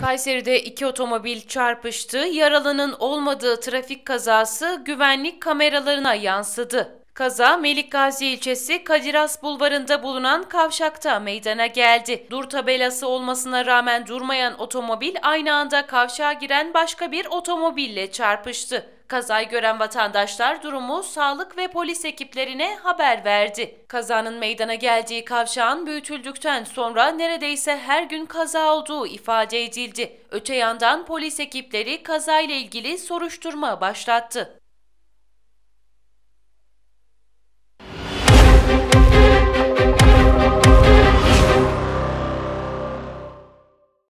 Kayseri'de iki otomobil çarpıştı. Yaralının olmadığı trafik kazası güvenlik kameralarına yansıdı. Kaza Melik Gazi ilçesi Kadiras bulvarında bulunan kavşakta meydana geldi. Dur tabelası olmasına rağmen durmayan otomobil aynı anda kavşağa giren başka bir otomobille çarpıştı. Kazayı gören vatandaşlar durumu sağlık ve polis ekiplerine haber verdi. Kazanın meydana geldiği kavşağın büyütüldükten sonra neredeyse her gün kaza olduğu ifade edildi. Öte yandan polis ekipleri kazayla ilgili soruşturma başlattı.